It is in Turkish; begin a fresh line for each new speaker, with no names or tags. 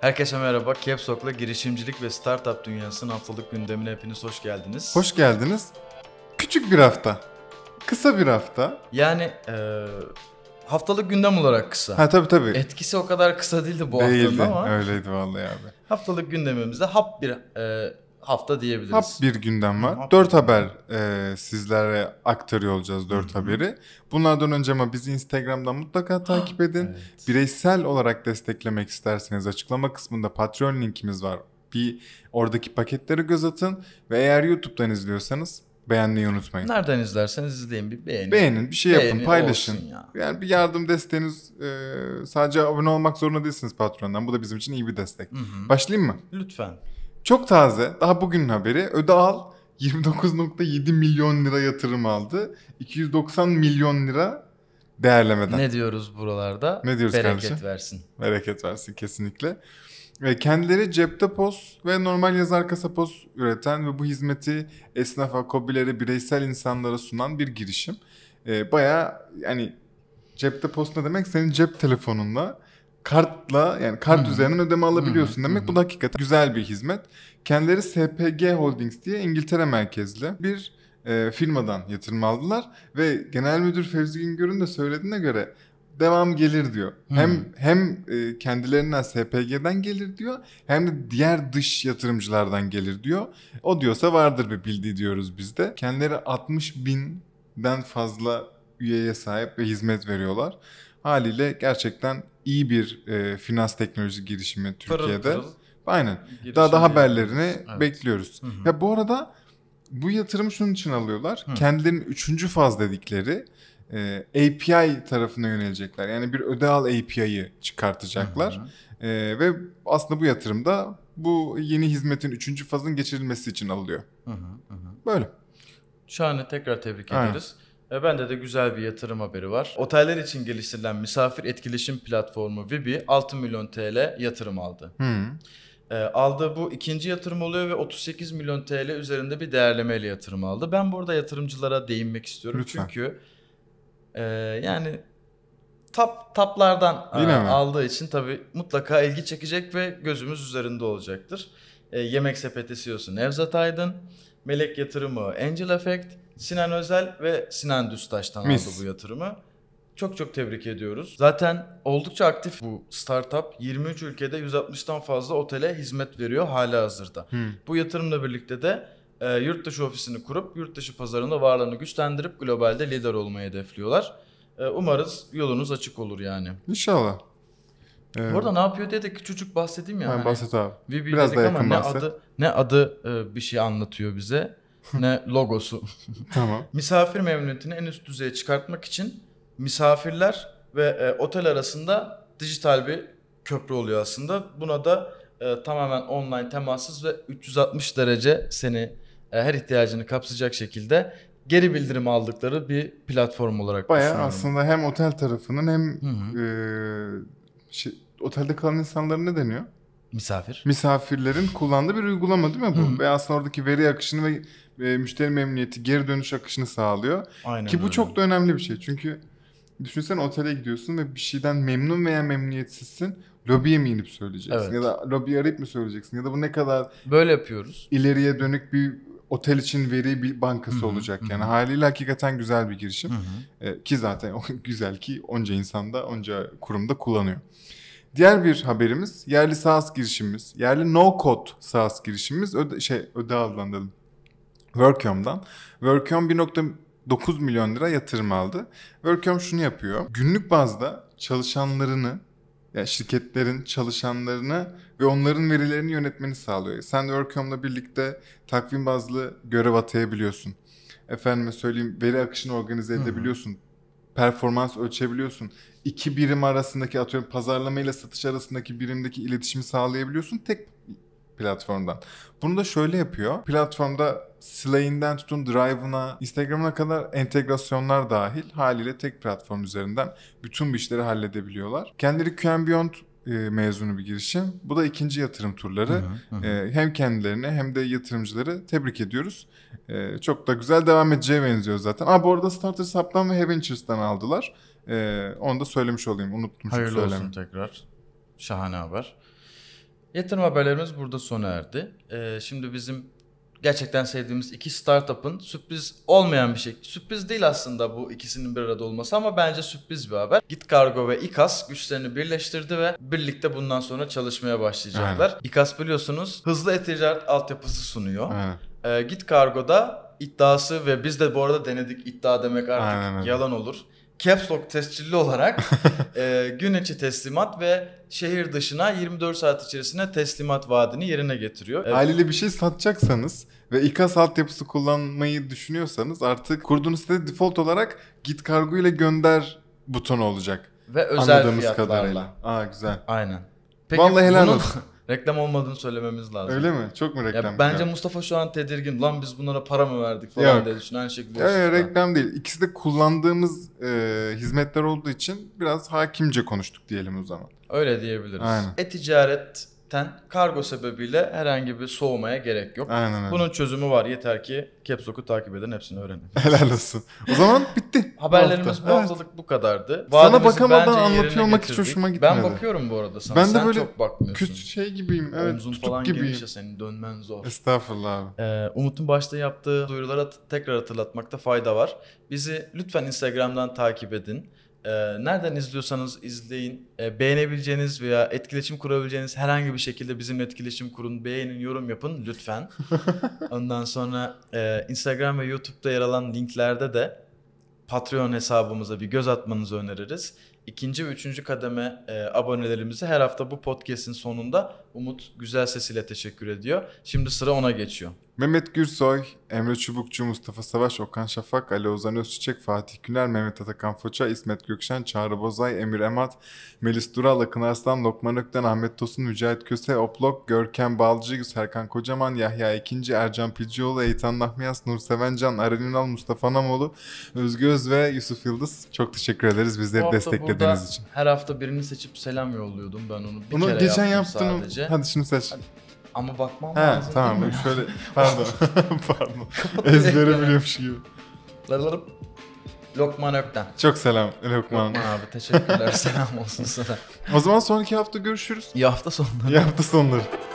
Herkese merhaba. Capsock'la girişimcilik ve startup dünyasının haftalık gündemine hepiniz hoş geldiniz.
Hoş geldiniz. Küçük bir hafta. Kısa bir hafta.
Yani e, haftalık gündem olarak kısa. Ha tabii tabii. Etkisi o kadar kısa değildi bu değildi, haftanın ama.
Öyleydi vallahi abi.
Haftalık gündemimizde hap bir e, hafta diyebiliriz.
Hap bir gündem var. Hap dört haber e, sizlere aktarıyor olacağız dört Hı-hı. haberi. Bunlardan önce ama bizi Instagram'dan mutlaka takip edin. evet. Bireysel olarak desteklemek isterseniz açıklama kısmında Patreon linkimiz var. Bir oradaki paketleri göz atın ve eğer YouTube'dan izliyorsanız beğenmeyi unutmayın.
Nereden izlerseniz izleyin bir beğenin. Beğenin bir şey yapın paylaşın. Ya.
Yani bir yardım desteğiniz e, sadece abone olmak zorunda değilsiniz Patreon'dan. Bu da bizim için iyi bir destek. Hı-hı. Başlayayım mı? Lütfen. Çok taze. Daha bugünün haberi. al, 29.7 milyon lira yatırım aldı. 290 milyon lira değerlemeden. Ne diyoruz buralarda? Ne diyoruz Bereket kardeşim? versin. Bereket versin kesinlikle. Ve kendileri cepte POS ve normal yazar kasa POS üreten ve bu hizmeti esnafa, kobilere, bireysel insanlara sunan bir girişim. E, ee, Baya yani cepte POS ne demek? Senin cep telefonunda kartla yani kart hmm. üzerinden ödeme alabiliyorsun hmm. demek. Hmm. Bu da hakikaten güzel bir hizmet. Kendileri SPG Holdings diye İngiltere merkezli bir e, firmadan yatırım aldılar ve Genel Müdür Fevzi Güngör'ün de söylediğine göre devam gelir diyor. Hmm. Hem hem e, kendilerinden SPG'den gelir diyor hem de diğer dış yatırımcılardan gelir diyor. O diyorsa vardır bir bildiği diyoruz biz de. Kendileri 60 binden fazla üyeye sahip ve hizmet veriyorlar. Haliyle gerçekten iyi bir e, finans teknoloji girişimi Türkiye'de. Pırıl pırıl. Aynen. Girişimi daha da haberlerini evet. bekliyoruz. Hı hı. Ya bu arada bu yatırım şunun için alıyorlar. Hı. Kendilerinin üçüncü faz dedikleri e, API tarafına yönelecekler. Yani bir öde al API'yi çıkartacaklar. Hı hı. E, ve aslında bu yatırımda bu yeni hizmetin üçüncü fazın geçirilmesi için alıyor. Hı hı hı.
Böyle. Şahane tekrar tebrik Aynen. ederiz. E bende de güzel bir yatırım haberi var. Oteller için geliştirilen misafir etkileşim platformu Vibi 6 milyon TL yatırım aldı. Hmm. aldığı bu ikinci yatırım oluyor ve 38 milyon TL üzerinde bir değerlemeyle yatırım aldı. Ben burada yatırımcılara değinmek istiyorum. Lütfen. Çünkü e, yani tap taplardan a, e, aldığı için tabii mutlaka ilgi çekecek ve gözümüz üzerinde olacaktır. E, Yemek Sepeti CEO'su Nevzat Aydın, Melek Yatırımı Angel Effect, Sinan Özel ve Sinan Düztaş'tan Mis. aldı bu yatırımı. Çok çok tebrik ediyoruz. Zaten oldukça aktif bu startup. 23 ülkede 160'tan fazla otele hizmet veriyor hala hazırda. Hmm. Bu yatırımla birlikte de e, yurt dışı ofisini kurup yurt dışı pazarında varlığını güçlendirip globalde lider olmayı hedefliyorlar. E, umarız yolunuz açık olur yani. İnşallah. Ee, Bu ne yapıyor diye de küçücük bahsedeyim ya. Yani. Bahset abi. Biraz daha yakın ama bahset. ne adı ne adı e, bir şey anlatıyor bize ne logosu. tamam. Misafir memnuniyetini en üst düzeye çıkartmak için misafirler ve e, otel arasında dijital bir köprü oluyor aslında. Buna da e, tamamen online temassız ve 360 derece seni e, her ihtiyacını kapsayacak şekilde geri bildirim aldıkları bir platform olarak Bayağı aslında
hem otel tarafının hem e, şey, otelde kalan insanların ne deniyor? Misafir. Misafirlerin kullandığı bir uygulama değil mi bu? Hı. Ve aslında oradaki veri akışını ve, ve müşteri memnuniyeti, geri dönüş akışını sağlıyor. Aynen Ki bu öyle. çok da önemli bir şey. Çünkü düşünsen otele gidiyorsun ve bir şeyden memnun veya memnuniyetsizsin. Lobiye mi
inip söyleyeceksin? Evet.
Ya da lobiye arayıp mı söyleyeceksin? Ya da bu ne kadar...
Böyle yapıyoruz.
İleriye dönük bir otel için veri bir bankası Hı-hı, olacak yani. Hı. Haliyle hakikaten güzel bir girişim. hı e, Ki zaten o güzel ki onca insanda, onca kurumda kullanıyor. Diğer bir haberimiz yerli SaaS girişimimiz, yerli no-code SaaS girişimimiz öde, şey öde aldan Workium'dan. Workium 1.9 milyon lira yatırım aldı. Workium şunu yapıyor. Günlük bazda çalışanlarını yani şirketlerin çalışanlarını ve onların verilerini yönetmeni sağlıyor. E, sen Workium'la birlikte takvim bazlı görev atayabiliyorsun. Efendime söyleyeyim veri akışını organize edebiliyorsun. Hı hı performans ölçebiliyorsun. İki birim arasındaki atıyorum pazarlama ile satış arasındaki birimdeki iletişimi sağlayabiliyorsun tek platformdan. Bunu da şöyle yapıyor. Platformda Slay'inden tutun Drive'ına, Instagram'ına kadar entegrasyonlar dahil haliyle tek platform üzerinden bütün bu işleri halledebiliyorlar. Kendileri QM e, mezunu bir girişim. Bu da ikinci yatırım turları. Hı hı. E, hem kendilerini hem de yatırımcıları tebrik ediyoruz. E, çok da güzel devam edeceğe benziyor zaten. Aa, bu arada Starter Sub'dan ve Heaventures'dan
aldılar. E, onu da söylemiş olayım. Unutmuşum Hayırlı söylemeyi. olsun tekrar. Şahane haber. Yatırım haberlerimiz burada sona erdi. E, şimdi bizim gerçekten sevdiğimiz iki startup'ın sürpriz olmayan bir şey. Sürpriz değil aslında bu ikisinin bir arada olması ama bence sürpriz bir haber. Git Cargo ve İKAS güçlerini birleştirdi ve birlikte bundan sonra çalışmaya başlayacaklar. Aynen. İKAS biliyorsunuz hızlı e-ticaret altyapısı sunuyor. Aynen. Ee, Git Kargo'da iddiası ve biz de bu arada denedik iddia demek artık Aynen. yalan olur caps lock tescilli olarak e, gün içi teslimat ve şehir dışına 24 saat içerisinde teslimat vaadini yerine getiriyor. Evet. Haliyle
bir şey satacaksanız ve İKAS altyapısı kullanmayı düşünüyorsanız artık kurduğunuz sitede default olarak git kargo ile gönder butonu olacak. Ve özel Anladığımız fiyatlarla. kadarıyla. Aa güzel. Aynen. Peki, Vallahi helal bunun... olsun.
Reklam olmadığını söylememiz lazım. Öyle mi? Çok mu reklam? Ya bence ya? Mustafa şu an tedirgin. Lan biz bunlara para mı verdik falan Yok. diye düşünen şekilde. Ya,
reklam değil. İkisi de kullandığımız e, hizmetler olduğu için biraz hakimce konuştuk diyelim o zaman. Öyle diyebiliriz. Aynen.
E-ticaret ten kargo sebebiyle herhangi bir soğumaya gerek yok. Aynen öyle. Bunun çözümü var. Yeter ki Capsok'u takip edin. hepsini öğrenin. Helal olsun. O zaman bitti. Haberlerimiz bu, hafta. haftalık evet. bu kadardı. Vadimizi sana bakamadan anlatıyor olmak hiç hoşuma gitmedi. Ben bakıyorum bu arada sana. Ben de Sen böyle çok bakmıyorsun. kötü şey gibiyim. Evet, Omzun tutuk falan gibiyim. genişe senin dönmen zor. Estağfurullah abi. Ee, Umut'un başta yaptığı duyurulara tekrar hatırlatmakta fayda var. Bizi lütfen Instagram'dan takip edin. E, nereden izliyorsanız izleyin. E, beğenebileceğiniz veya etkileşim kurabileceğiniz herhangi bir şekilde bizimle etkileşim kurun. Beğenin, yorum yapın lütfen. Ondan sonra e, Instagram ve YouTube'da yer alan linklerde de Patreon hesabımıza bir göz atmanızı öneririz. İkinci ve üçüncü kademe e, abonelerimizi her hafta bu podcast'in sonunda Umut güzel sesiyle teşekkür ediyor. Şimdi sıra ona geçiyor.
Mehmet Gürsoy, Emre Çubukçu, Mustafa Savaş, Okan Şafak, Ali Ozan Özçiçek, Fatih Güner, Mehmet Atakan Foça, İsmet Gökşen, Çağrı Bozay, Emir Emat, Melis Dural, Akın Arslan, Lokman Ökten, Ahmet Tosun, Mücahit Köse, Oplok, Görkem Balcı, Serkan Kocaman, Yahya İkinci, Ercan Pilcioğlu, Eytan Nahmiyas, Nur Sevencan, Aren Ünal, Mustafa Namoğlu, Özgü Öz ve Yusuf Yıldız. Çok teşekkür ederiz bizleri desteklediğiniz için.
Her hafta birini seçip selam yolluyordum ben onu bir onu kere geçen yaptım yaptın, sadece. Hadi şimdi seç. Hadi. Ama bakmam He lazım. tamam değil mi? şöyle pardon pardon ezbere biliyormuş gibi. Lalalıp. Lokman Ökten.
Çok selam Lokman. Lokman abi teşekkürler selam olsun sana. O zaman son iki hafta görüşürüz. İyi hafta sonları. İyi hafta sonları.